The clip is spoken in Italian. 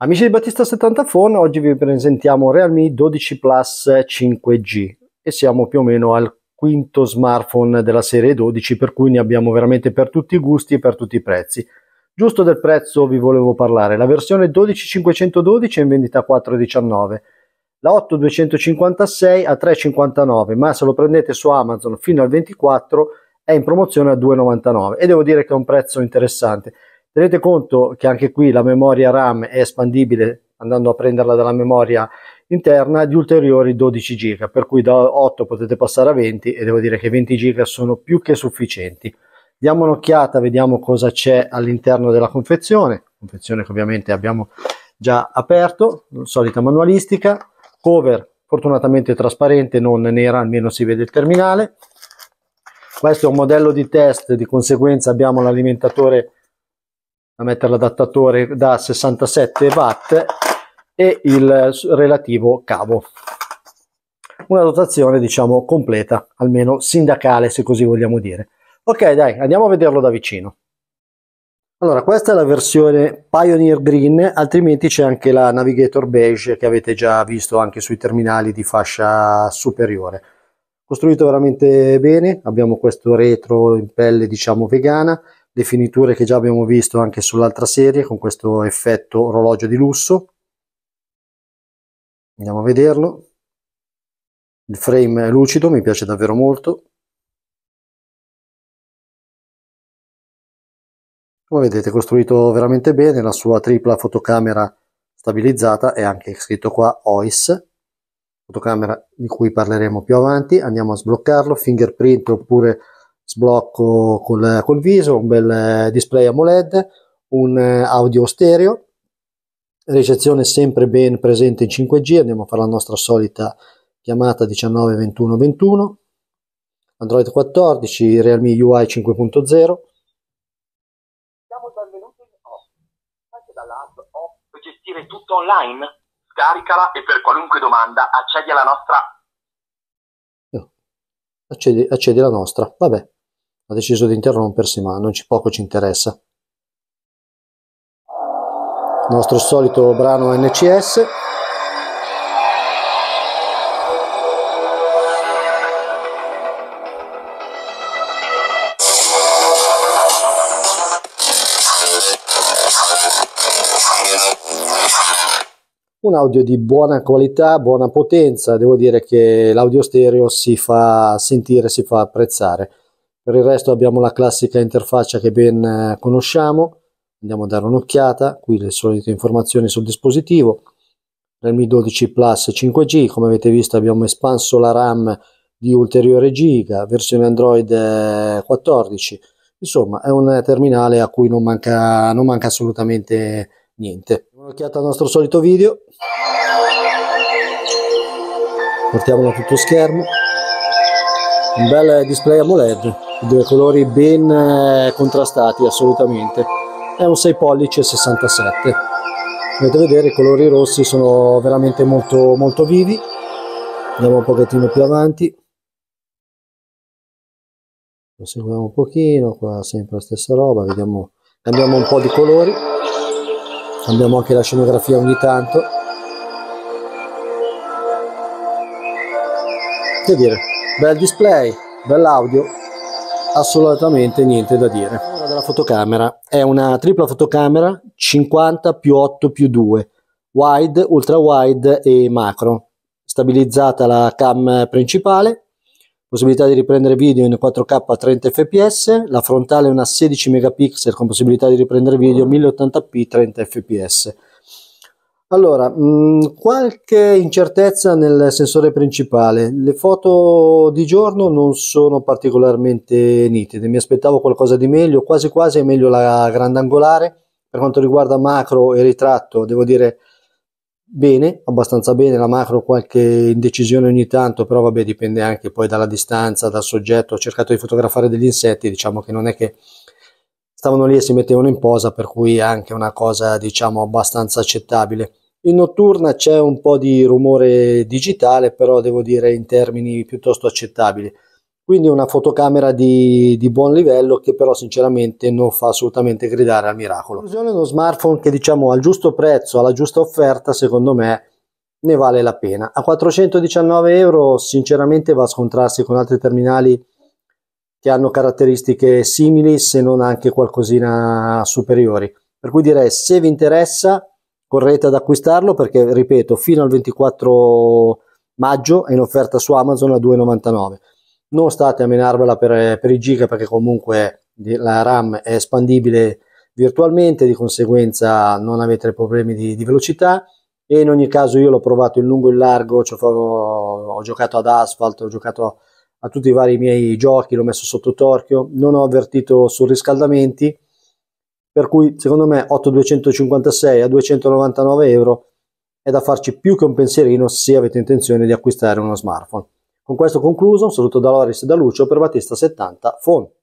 Amici di Battista 70 Phone, oggi vi presentiamo Realme 12 Plus 5G e siamo più o meno al quinto smartphone della serie 12 per cui ne abbiamo veramente per tutti i gusti e per tutti i prezzi. Giusto del prezzo vi volevo parlare, la versione 12512 è in vendita a 419, la 8256 a 359, ma se lo prendete su Amazon fino al 24 è in promozione a 2,99 e devo dire che è un prezzo interessante. Tenete conto che anche qui la memoria RAM è espandibile andando a prenderla dalla memoria interna di ulteriori 12 giga per cui da 8 potete passare a 20 e devo dire che 20 giga sono più che sufficienti diamo un'occhiata vediamo cosa c'è all'interno della confezione confezione che ovviamente abbiamo già aperto solita manualistica cover fortunatamente trasparente non nera almeno si vede il terminale questo è un modello di test di conseguenza abbiamo l'alimentatore a mettere l'adattatore da 67 watt e il relativo cavo una dotazione diciamo completa almeno sindacale se così vogliamo dire ok dai andiamo a vederlo da vicino allora questa è la versione Pioneer Green altrimenti c'è anche la Navigator Beige che avete già visto anche sui terminali di fascia superiore costruito veramente bene abbiamo questo retro in pelle diciamo vegana le finiture che già abbiamo visto anche sull'altra serie con questo effetto orologio di lusso andiamo a vederlo il frame è lucido mi piace davvero molto come vedete costruito veramente bene la sua tripla fotocamera stabilizzata è anche scritto qua OIS fotocamera di cui parleremo più avanti andiamo a sbloccarlo fingerprint oppure sblocco col, col viso, un bel eh, display AMOLED, un eh, audio stereo, ricezione sempre ben presente in 5G, andiamo a fare la nostra solita chiamata 192121, Android 14, Realme UI 5.0. Siamo benvenuti in Off, anche dall'app Off puoi gestire tutto online, scaricala e per qualunque domanda accedi alla nostra... Accedi, accedi alla nostra, vabbè ha deciso di interrompersi, ma non ci poco ci interessa. Il nostro solito brano NCS. un audio di buona qualità, buona potenza, devo dire che l'audio stereo si fa sentire, si fa apprezzare per il resto abbiamo la classica interfaccia che ben eh, conosciamo andiamo a dare un'occhiata qui le solite informazioni sul dispositivo Realme 12 Plus 5G come avete visto abbiamo espanso la RAM di ulteriore giga versione Android 14 eh, insomma è un terminale a cui non manca, non manca assolutamente niente un'occhiata al nostro solito video portiamolo a tutto schermo un bel display AMOLED due colori ben eh, contrastati assolutamente è un 6 pollici e 67 dovete vedere i colori rossi sono veramente molto molto vivi andiamo un pochettino più avanti lo seguiamo un pochino qua sempre la stessa roba vediamo cambiamo un po' di colori cambiamo anche la scenografia ogni tanto che dire bel display bell'audio assolutamente niente da dire. Ora della fotocamera, è una tripla fotocamera 50 più 8 più 2, wide, ultra wide e macro. Stabilizzata la cam principale, possibilità di riprendere video in 4K a 30 fps, la frontale è una 16 megapixel con possibilità di riprendere video 1080p 30 fps allora, mh, mm, qualche incertezza nel sensore principale. Le foto di giorno non sono particolarmente nitide, mi aspettavo qualcosa di meglio, quasi quasi è meglio la grandangolare. Per quanto riguarda macro e ritratto, devo dire bene, abbastanza bene, la macro qualche indecisione ogni tanto, però vabbè dipende anche poi dalla distanza, dal soggetto. Ho cercato di fotografare degli insetti, diciamo che non è che stavano lì e si mettevano in posa, per cui è anche una cosa diciamo abbastanza accettabile. In notturna c'è un po' di rumore digitale, però devo dire in termini piuttosto accettabili. Quindi una fotocamera di, di buon livello che però sinceramente non fa assolutamente gridare al miracolo. È uno smartphone che diciamo al giusto prezzo, alla giusta offerta, secondo me ne vale la pena. A 419 euro sinceramente va a scontrarsi con altri terminali che hanno caratteristiche simili se non anche qualcosina superiori. Per cui direi se vi interessa correte ad acquistarlo perché ripeto fino al 24 maggio è in offerta su Amazon a 2,99. Non state a menarvela per, per i giga perché comunque la RAM è espandibile virtualmente, di conseguenza non avete problemi di, di velocità e in ogni caso io l'ho provato in lungo e in largo, cioè ho, ho, giocato ad asfalto, ho giocato a a tutti i vari miei giochi, l'ho messo sotto torchio, non ho avvertito surriscaldamenti, per cui secondo me 8256 a 299 euro è da farci più che un pensierino se avete intenzione di acquistare uno smartphone. Con questo concluso, un saluto da Loris e da Lucio per Battista 70 Font.